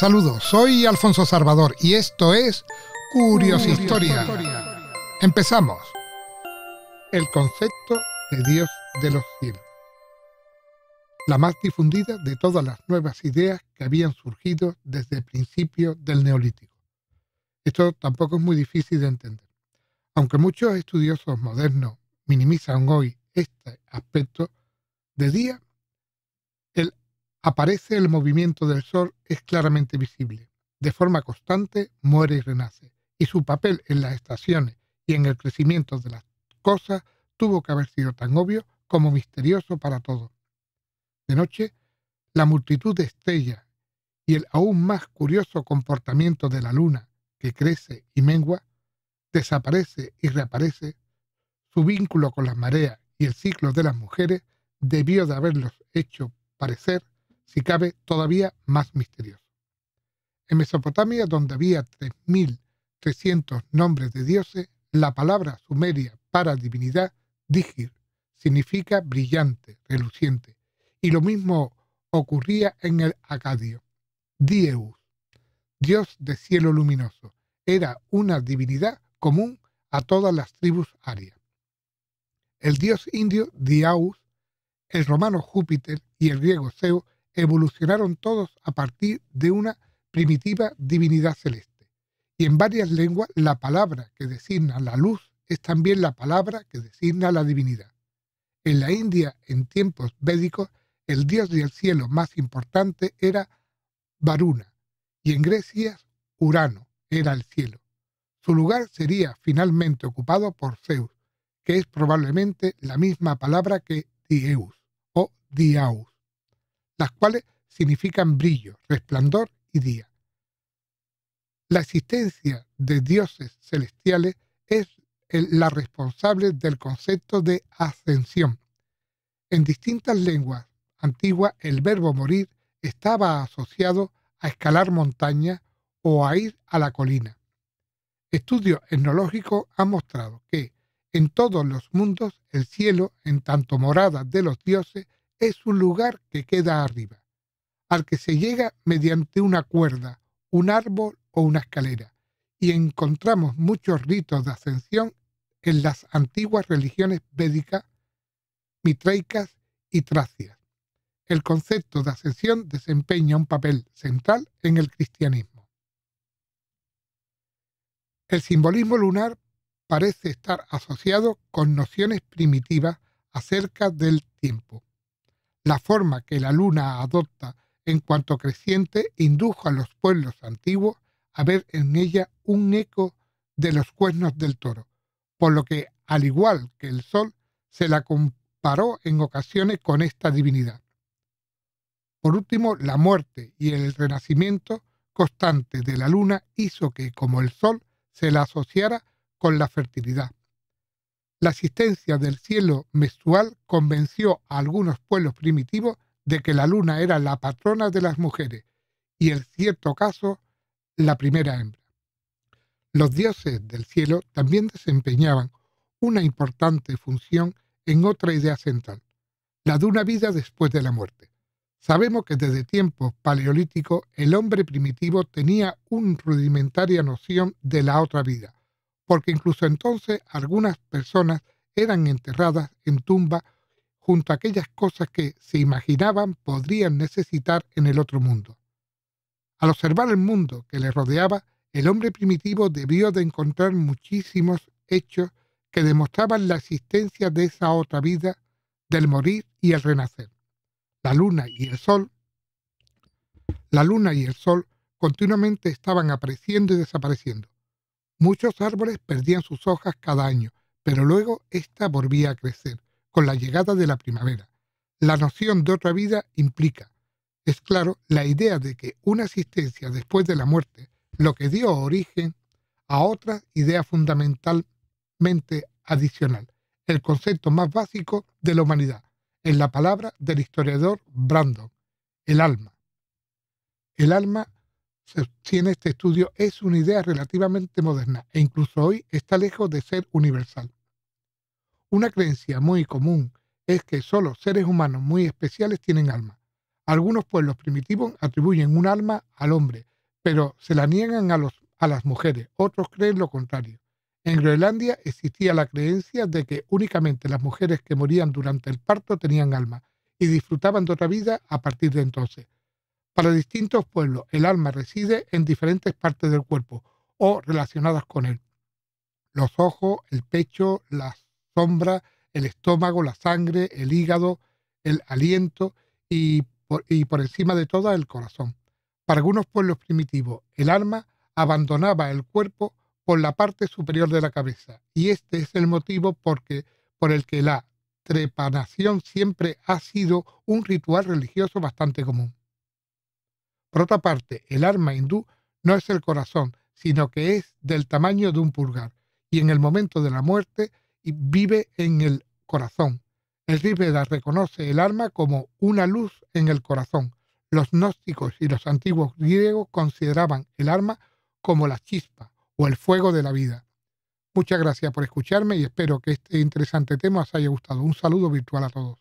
Saludos, soy Alfonso Salvador y esto es Curios Historia. Empezamos. El concepto de Dios de los cielos. La más difundida de todas las nuevas ideas que habían surgido desde el principio del Neolítico. Esto tampoco es muy difícil de entender. Aunque muchos estudiosos modernos minimizan hoy este aspecto, de día aparece el movimiento del Sol es claramente visible. De forma constante muere y renace, y su papel en las estaciones y en el crecimiento de las cosas tuvo que haber sido tan obvio como misterioso para todos. De noche, la multitud de estrellas y el aún más curioso comportamiento de la luna, que crece y mengua, desaparece y reaparece, su vínculo con las mareas y el ciclo de las mujeres debió de haberlos hecho parecer si cabe, todavía más misterioso. En Mesopotamia, donde había 3.300 nombres de dioses, la palabra sumeria para divinidad, digir, significa brillante, reluciente, y lo mismo ocurría en el Acadio. Dieus, dios de cielo luminoso, era una divinidad común a todas las tribus arias. El dios indio Diaus, el romano Júpiter y el griego Zeus evolucionaron todos a partir de una primitiva divinidad celeste. Y en varias lenguas la palabra que designa la luz es también la palabra que designa la divinidad. En la India, en tiempos védicos, el dios del cielo más importante era Varuna, y en Grecia Urano era el cielo. Su lugar sería finalmente ocupado por Zeus, que es probablemente la misma palabra que Dieus o Diaus las cuales significan brillo, resplandor y día. La existencia de dioses celestiales es la responsable del concepto de ascensión. En distintas lenguas antiguas el verbo morir estaba asociado a escalar montaña o a ir a la colina. Estudios etnológicos han mostrado que en todos los mundos el cielo, en tanto morada de los dioses, es un lugar que queda arriba, al que se llega mediante una cuerda, un árbol o una escalera, y encontramos muchos ritos de ascensión en las antiguas religiones védicas, mitraicas y tracias. El concepto de ascensión desempeña un papel central en el cristianismo. El simbolismo lunar parece estar asociado con nociones primitivas acerca del tiempo, la forma que la luna adopta en cuanto creciente indujo a los pueblos antiguos a ver en ella un eco de los cuernos del toro, por lo que, al igual que el sol, se la comparó en ocasiones con esta divinidad. Por último, la muerte y el renacimiento constante de la luna hizo que, como el sol, se la asociara con la fertilidad, la existencia del cielo menstrual convenció a algunos pueblos primitivos de que la luna era la patrona de las mujeres y en cierto caso la primera hembra. Los dioses del cielo también desempeñaban una importante función en otra idea central, la de una vida después de la muerte. Sabemos que desde tiempos paleolíticos el hombre primitivo tenía una rudimentaria noción de la otra vida, porque incluso entonces algunas personas eran enterradas en tumba junto a aquellas cosas que se imaginaban podrían necesitar en el otro mundo. Al observar el mundo que le rodeaba, el hombre primitivo debió de encontrar muchísimos hechos que demostraban la existencia de esa otra vida, del morir y el renacer. La luna y el sol, la luna y el sol continuamente estaban apareciendo y desapareciendo. Muchos árboles perdían sus hojas cada año, pero luego ésta volvía a crecer, con la llegada de la primavera. La noción de otra vida implica, es claro, la idea de que una existencia después de la muerte, lo que dio origen a otra idea fundamentalmente adicional, el concepto más básico de la humanidad, en la palabra del historiador Brandon, el alma. El alma si en este estudio es una idea relativamente moderna e incluso hoy está lejos de ser universal. Una creencia muy común es que solo seres humanos muy especiales tienen alma. Algunos pueblos primitivos atribuyen un alma al hombre, pero se la niegan a las mujeres, otros creen lo contrario. En Groenlandia existía la creencia de que únicamente las mujeres que morían durante el parto tenían alma y disfrutaban de otra vida a partir de entonces. Para distintos pueblos, el alma reside en diferentes partes del cuerpo o relacionadas con él. Los ojos, el pecho, la sombra, el estómago, la sangre, el hígado, el aliento y por, encima de todo el corazón. Para algunos pueblos primitivos, el alma abandonaba el cuerpo por la parte superior de la cabeza y este es el motivo por el que la trepanación siempre ha sido un ritual religioso bastante común. Por otra parte, el arma hindú no es el corazón, sino que es del tamaño de un pulgar, y en el momento de la muerte vive en el corazón. El Ribeda reconoce el arma como una luz en el corazón. Los gnósticos y los antiguos griegos consideraban el arma como la chispa o el fuego de la vida. Muchas gracias por escucharme y espero que este interesante tema os haya gustado. Un saludo virtual a todos.